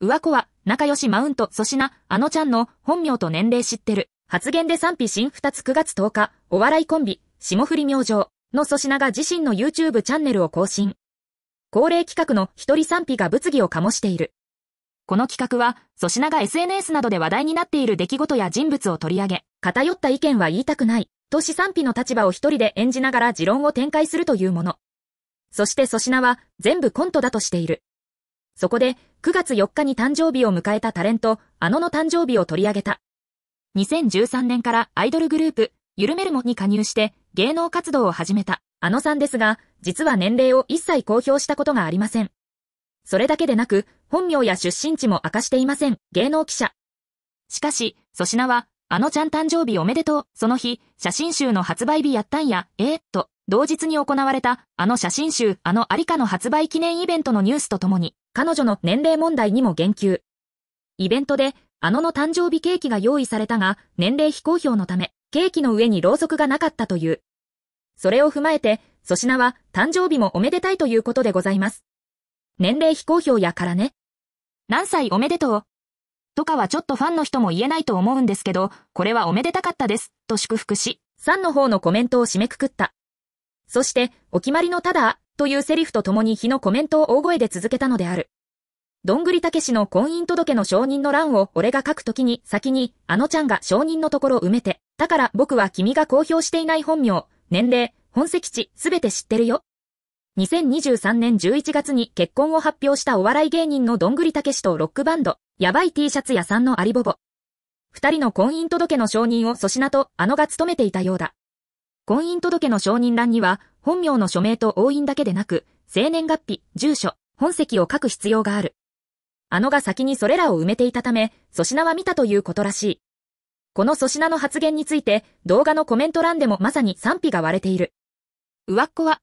上子は、仲良しマウント、粗品、あのちゃんの、本名と年齢知ってる。発言で賛否新2つ9月10日、お笑いコンビ、霜降り明星の粗品が自身の YouTube チャンネルを更新。恒例企画の一人賛否が物議を醸している。この企画は、粗品が SNS などで話題になっている出来事や人物を取り上げ、偏った意見は言いたくない、と資賛否の立場を一人で演じながら持論を展開するというもの。そして粗品は、全部コントだとしている。そこで、9月4日に誕生日を迎えたタレント、あのの誕生日を取り上げた。2013年からアイドルグループ、ゆるめるもに加入して芸能活動を始めた、あのさんですが、実は年齢を一切公表したことがありません。それだけでなく、本名や出身地も明かしていません、芸能記者。しかし、粗品は、あのちゃん誕生日おめでとう、その日、写真集の発売日やったんや、えー、と、同日に行われた、あの写真集、あのありかの発売記念イベントのニュースとともに、彼女の年齢問題にも言及。イベントで、あのの誕生日ケーキが用意されたが、年齢非公表のため、ケーキの上にろうそくがなかったという。それを踏まえて、粗品は、誕生日もおめでたいということでございます。年齢非公表やからね。何歳おめでとう。とかはちょっとファンの人も言えないと思うんですけど、これはおめでたかったです、と祝福し、さんの方のコメントを締めくくった。そして、お決まりのただ、というセリフと共に日のコメントを大声で続けたのである。どんぐりたけしの婚姻届の承認の欄を俺が書くときに先に、あのちゃんが承認のところ埋めて。だから僕は君が公表していない本名、年齢、本籍地、すべて知ってるよ。2023年11月に結婚を発表したお笑い芸人のどんぐりたけしとロックバンド、やばい T シャツ屋さんのアリボボ。二人の婚姻届の承認を粗品とあのが務めていたようだ。婚姻届の承認欄には、本名の署名と押印だけでなく、生年月日、住所、本籍を書く必要がある。あのが先にそれらを埋めていたため、粗品は見たということらしい。この粗品の発言について、動画のコメント欄でもまさに賛否が割れている。上っ子は、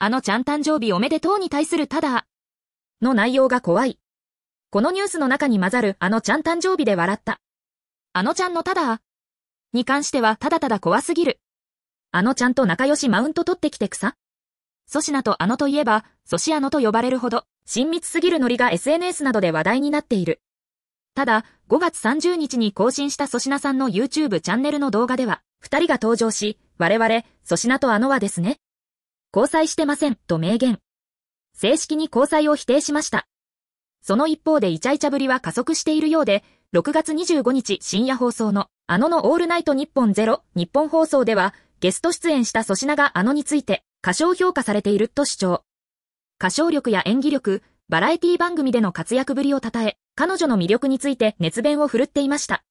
あのちゃん誕生日おめでとうに対するただ、の内容が怖い。このニュースの中に混ざるあのちゃん誕生日で笑った。あのちゃんのただ、に関してはただただ怖すぎる。あのちゃんと仲良しマウント取ってきて草。粗品とあのといえば、粗品のと呼ばれるほど。親密すぎるノリが SNS などで話題になっている。ただ、5月30日に更新した粗品さんの YouTube チャンネルの動画では、二人が登場し、我々、粗品とあのはですね。交際してません、と明言。正式に交際を否定しました。その一方でイチャイチャぶりは加速しているようで、6月25日深夜放送の、あののオールナイト日本ゼロ、日本放送では、ゲスト出演した粗品があのについて、過小評価されていると主張。歌唱力や演技力、バラエティ番組での活躍ぶりを称え、彼女の魅力について熱弁を振るっていました。